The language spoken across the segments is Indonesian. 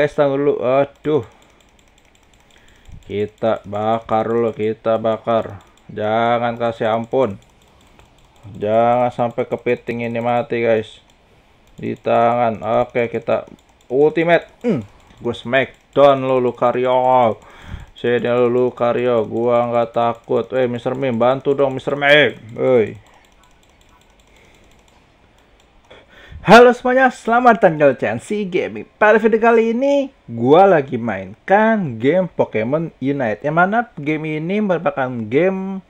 guys tahu dulu aduh kita bakar dulu kita bakar jangan kasih ampun jangan sampai kepiting ini mati guys di tangan oke kita ultimate mm. gue smackdown lu Lucario sini lu Lucario Gue nggak takut eh Mr. Mim bantu dong Mr. Mim woi Halo semuanya, selamat datang ke Chansi Gaming. Pada video kali ini, gue lagi mainkan game Pokemon Unite. Yang mana game ini merupakan game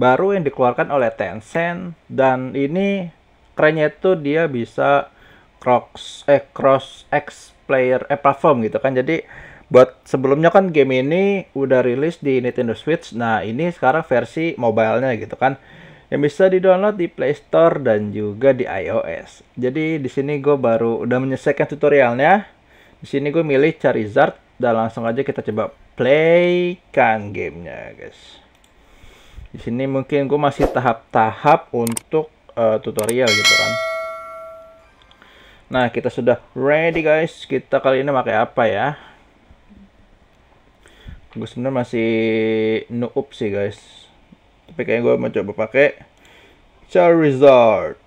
baru yang dikeluarkan oleh Tencent dan ini kerennya itu dia bisa cross eh cross X player eh platform gitu kan. Jadi buat sebelumnya kan game ini udah rilis di Nintendo Switch. Nah, ini sekarang versi mobile-nya gitu kan yang bisa di-download di Play Store dan juga di iOS. Jadi di sini gue baru udah menyelesaikan tutorialnya. Di sini gue milih Charizard dan langsung aja kita coba playkan gamenya, guys. Di sini mungkin gue masih tahap-tahap untuk uh, tutorial gitu kan. Nah, kita sudah ready guys. Kita kali ini pakai apa ya? Gue sebenarnya masih noob sih guys tapi kayaknya gue mau coba pakai Charizard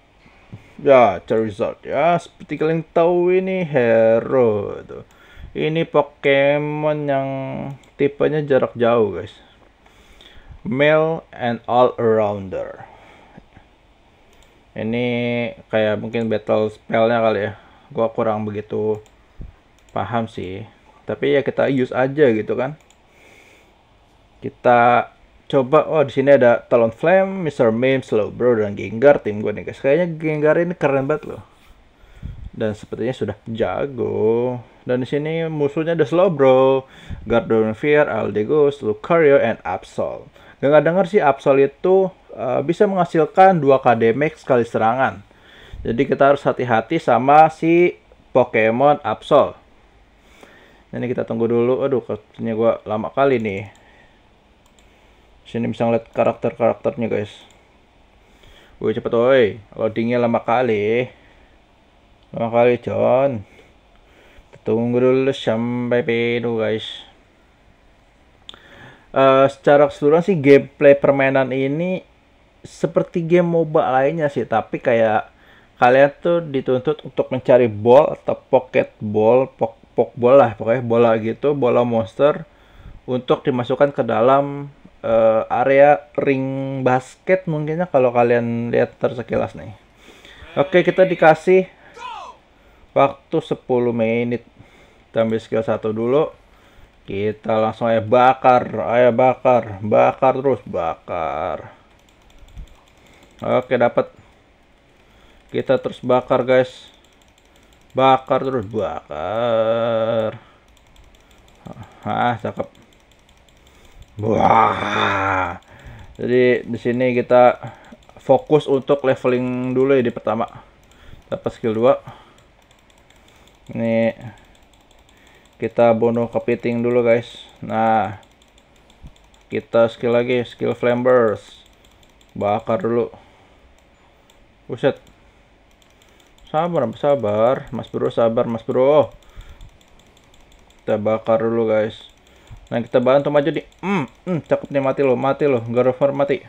ya Charizard ya seperti kalian tahu ini hero tuh ini Pokemon yang tipenya jarak jauh guys male and all arounder ini kayak mungkin battle spellnya kali ya gua kurang begitu paham sih tapi ya kita use aja gitu kan kita coba oh di sini ada Talon Flame, Mr. Mime, Slowbro dan Gengar tim gue nih guys. Kayaknya Gengar ini keren banget loh. Dan sepertinya sudah jago. Dan di sini musuhnya ada Slowbro, Gardon Fear, Aldegos, Lucario, and Absol. Gak nggak dengar sih Absol itu uh, bisa menghasilkan 2k damage sekali serangan. Jadi kita harus hati-hati sama si Pokemon Absol. Ini kita tunggu dulu. Aduh, katanya gue lama kali nih sini bisa ngeliat karakter-karakternya guys woi cepet woi loadingnya lama kali lama kali John tunggu dulu sampai penuh guys uh, secara keseluruhan sih gameplay permainan ini seperti game MOBA lainnya sih tapi kayak kalian tuh dituntut untuk mencari ball atau pocket ball pok pok bola pokoknya bola gitu bola monster untuk dimasukkan ke dalam uh, area ring basket mungkinnya kalau kalian lihat tersekilas nih. Oke, kita dikasih waktu 10 menit. Kita ambil skill 1 dulu. Kita langsung aja bakar, ayo bakar, bakar terus, bakar. Oke, dapat. Kita terus bakar, guys. Bakar terus, bakar. Ah, cakep. Wah. Jadi di sini kita fokus untuk leveling dulu ya di pertama. Dapat skill 2. Ini kita bono kepiting dulu guys. Nah, kita skill lagi, skill flame burst. Bakar dulu. Buset. Sabar, sabar. Mas Bro, sabar Mas Bro. Kita bakar dulu guys Nah kita bahan tuh maju di Hmm, hmm cakep nih mati loh Mati loh Garover mati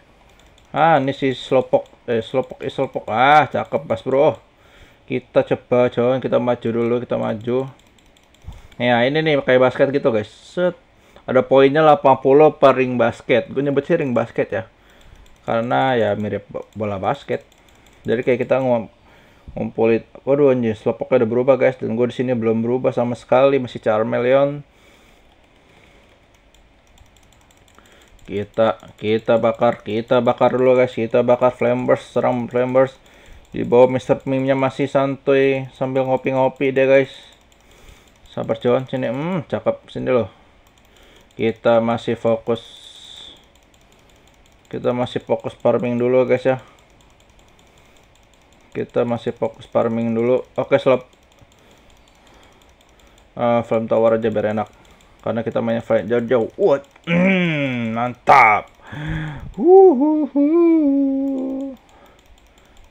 Ah ini si Slopok Eh Slopok eh Slopok Ah cakep pas bro Kita coba John Kita maju dulu Kita maju Ya ini nih kayak basket gitu guys Set Ada poinnya 80 per ring basket Gue nyebut sih ring basket ya Karena ya mirip bola basket Jadi kayak kita ngomong ngumpulin waduh anjir selopoknya udah berubah guys dan gue di sini belum berubah sama sekali masih Charmeleon kita kita bakar kita bakar dulu guys kita bakar flame burst serang flame di bawah Mister Mimnya masih santuy sambil ngopi-ngopi deh guys sabar John sini hmm cakep sini loh kita masih fokus kita masih fokus farming dulu guys ya kita masih fokus farming dulu oke slop uh, ah, flame tower aja biar enak karena kita main flight jauh-jauh. What? Mm, mantap. Uhuhu.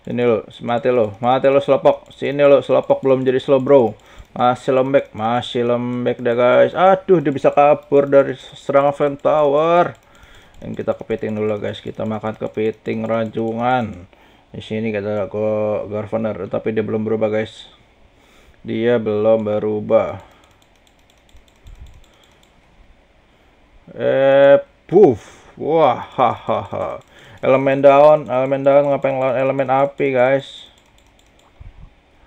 Ini lo, mati lo, mati lo selopok. Sini lo, selopok belum jadi slow bro. Masih lembek, masih lembek deh guys. Aduh, dia bisa kabur dari serangan flame tower. Yang kita kepiting dulu guys, kita makan kepiting rajungan. Di sini kita kok governor, tapi dia belum berubah guys. Dia belum berubah. Eh, puff. Wah, hahaha. Elemen daun, elemen daun ngapain lawan elemen api, guys?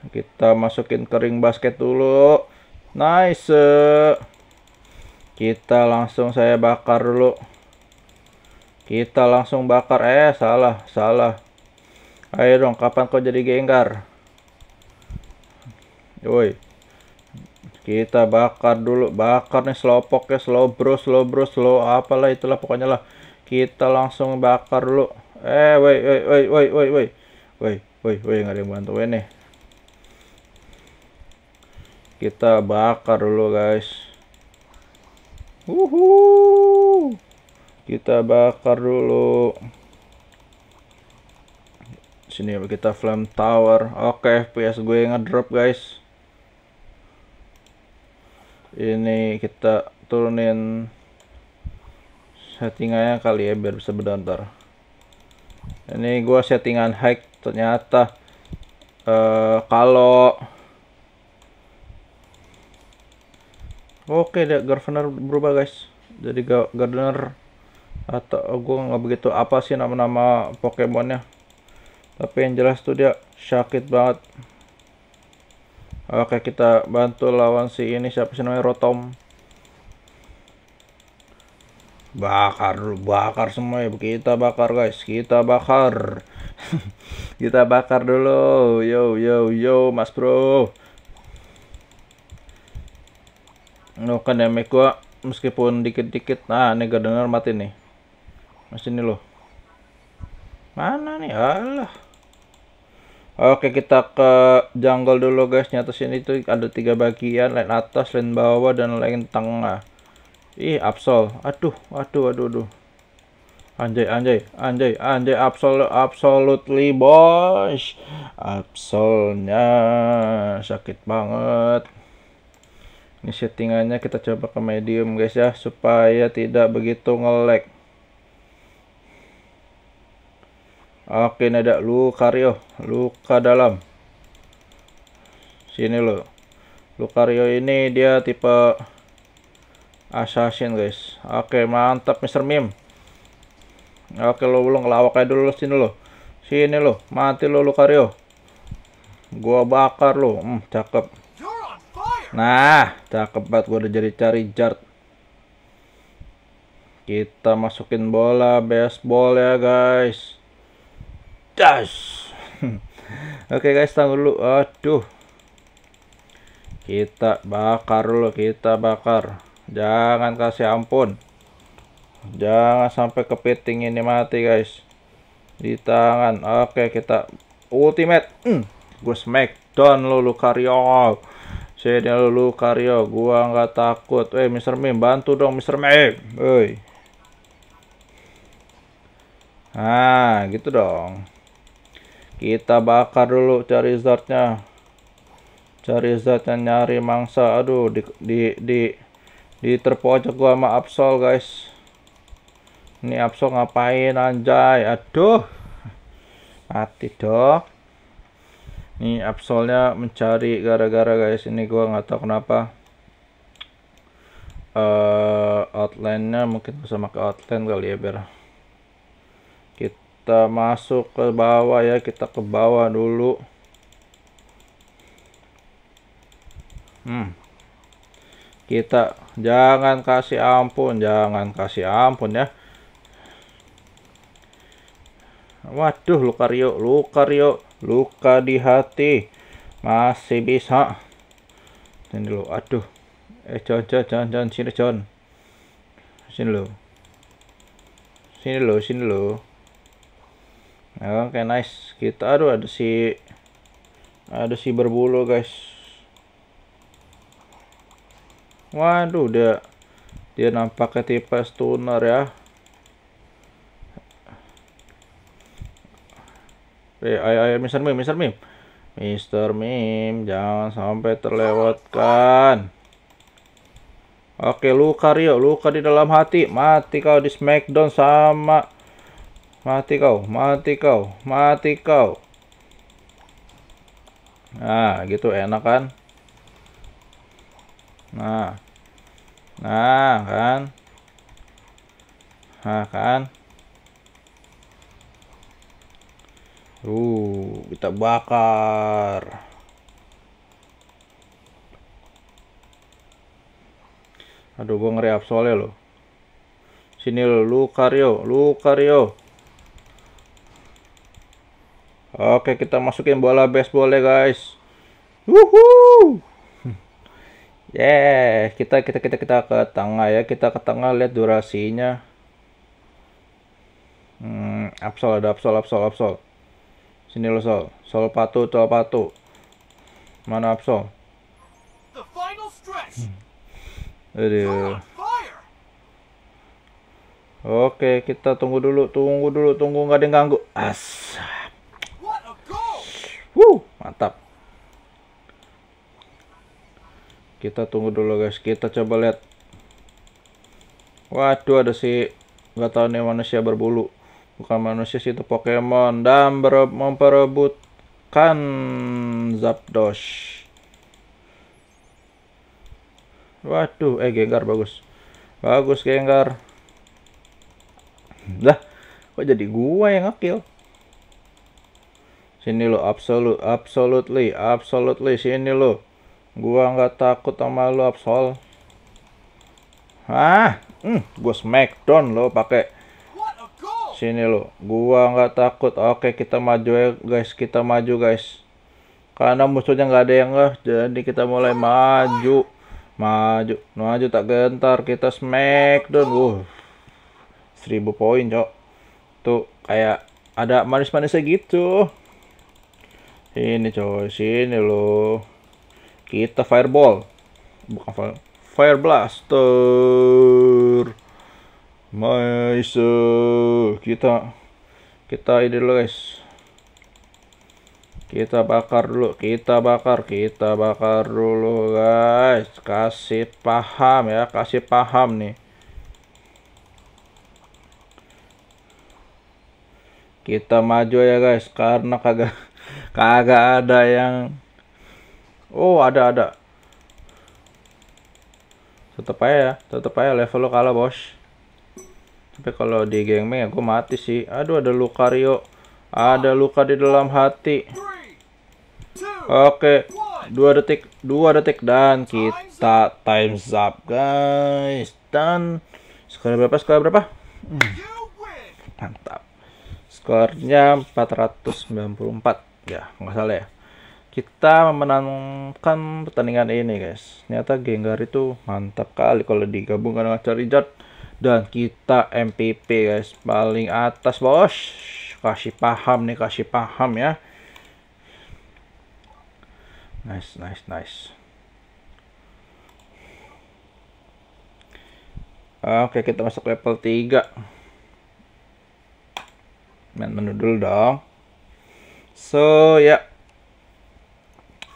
Kita masukin kering basket dulu. Nice. Eh. Kita langsung saya bakar dulu. Kita langsung bakar. Eh, salah, salah. Ayo dong, kapan kau jadi genggar? Woi. Kita bakar dulu. Bakar nih slowpoke ya. Slow bro, slow bro, slow apalah itulah pokoknya lah. Kita langsung bakar dulu. Eh, woi, woi, woi, woi, woi, woi. Woi, woi, woi, nggak ada yang bantu nih. Kita bakar dulu guys. Uhu. Kita bakar dulu. Sini kita flame tower. Oke, okay, FPS gue ngedrop guys ini kita turunin settingannya kali ya biar bisa berdontor ini gua settingan high ternyata uh, kalau oke deh governor berubah guys jadi gardener atau oh, gue nggak begitu apa sih nama-nama Pokemonnya tapi yang jelas tuh dia sakit banget Oke kita bantu lawan si ini siapa sih namanya Rotom bakar bakar semua ya kita bakar guys kita bakar kita bakar dulu yo yo yo mas bro no kan damage gua meskipun dikit-dikit nah ini gak dengar mati nih mas ini loh mana nih Allah? Oke kita ke jungle dulu guys Nyata sini tuh ada tiga bagian lain atas, lain bawah, dan lain tengah Ih absol Aduh, aduh, aduh, aduh Anjay, anjay, anjay, anjay absol, Absolutely boys Absolnya Sakit banget Ini settingannya kita coba ke medium guys ya Supaya tidak begitu nge-lag Oke, ini ada Lucario, luka dalam. Sini lo. Lucario ini dia tipe assassin, guys. Oke, mantap Mister Mim. Oke, lo belum ngelawak aja dulu sini lo. Sini lo, mati lo Lucario. Gua bakar lo. Hmm, cakep. Nah, cakep banget gua udah jadi cari jart. Kita masukin bola baseball ya, guys das Oke okay guys, tunggu dulu. Aduh. Kita bakar dulu, kita bakar. Jangan kasih ampun. Jangan sampai kepiting ini mati, guys. Di tangan. Oke, okay, kita ultimate. Mm. Gue smackdown lu Lucario. Sini lu Lucario, gua nggak takut. Eh, Mr. Mim, bantu dong Mr. Mim. Woi. Ah, gitu dong. Kita bakar dulu cari zatnya. Cari zatnya nyari mangsa. Aduh di di di di terpojok gua sama Absol guys. Ini Absol ngapain anjay? Aduh. Mati dong. Nih Absolnya mencari gara-gara guys. Ini gua nggak tahu kenapa uh, outline-nya mungkin bisa pakai outline kali ya biar kita masuk ke bawah ya kita ke bawah dulu hmm. kita jangan kasih ampun jangan kasih ampun ya waduh luka Lucario luka luka di hati masih bisa sini dulu aduh eh John John John John sini John sini lo sini lo sini lo oke okay, nice kita aduh ada si ada si berbulu guys waduh dia dia nampaknya tipe stunner ya Eh, ayo, ayo, Mister Mim, Mister Mim. Mister Mim, jangan sampai terlewatkan. Oke, luka Rio, luka di dalam hati. Mati kau di Smackdown sama Mati kau, mati kau, mati kau. Nah, gitu enak kan? Nah. Nah, kan? Nah, kan? Uh, kita bakar. Aduh, gue ngeri absolnya loh. Sini lo, lu karyo, lu karyo. Oke, kita masukin bola baseball ya, guys. Wuhu. Yeah, kita kita kita kita ke tengah ya. Kita ke tengah lihat durasinya. Hmm, Absol ada Absol Absol Absol. Sini lo Sol. Sol patu, tol patu. Mana Absol? Hmm. Oke, kita tunggu dulu, tunggu dulu, tunggu nggak ada yang ganggu. As. kita tunggu dulu guys kita coba lihat waduh ada si nggak tahu nih manusia berbulu bukan manusia sih itu Pokemon dan memperebutkan Zapdos waduh eh Gengar bagus bagus Gengar lah kok jadi gua yang ngakil sini lo absolut absolutely absolutely sini lo Gua nggak takut sama lo Absol. Hah? Hmm, gua smackdown lo pakai. Sini lo. Gua nggak takut. Oke, kita maju ya guys. Kita maju guys. Karena musuhnya nggak ada yang ngeh, jadi kita mulai maju. Maju, maju tak gentar. Kita smackdown. Wuh. seribu poin, Cok. Tuh, kayak ada manis-manisnya gitu. Ini coy, sini loh. Kita fireball. Bukan fire, fire blaster. Maisa. Kita kita ini dulu guys. Kita bakar dulu, kita bakar, kita bakar dulu guys. Kasih paham ya, kasih paham nih. Kita maju ya guys karena kagak kagak ada yang Oh, ada ada. Tetap aja ya, tetap aja level lo kalah, Bos. Tapi kalau di gengmeng ya aku mati sih. Aduh, ada luka Rio, Ada luka di dalam hati. Oke, dua detik, dua detik dan kita times up, guys. Dan skor berapa? Skor berapa? Hmm. Mantap. Skornya 494. Ya, nggak salah ya kita memenangkan pertandingan ini guys ternyata Gengar itu mantap kali kalau digabungkan dengan Charizard dan kita MPP guys paling atas bos kasih paham nih kasih paham ya nice nice nice Oke, kita masuk level 3. Main menu dulu dong. So, ya. Yeah.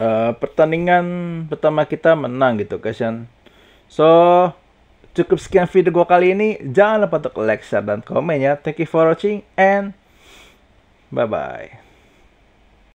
Eh, pertandingan pertama kita menang gitu guys kan. So cukup sekian video gua kali ini. Jangan lupa untuk like, share dan komen ya. Thank you for watching and bye bye.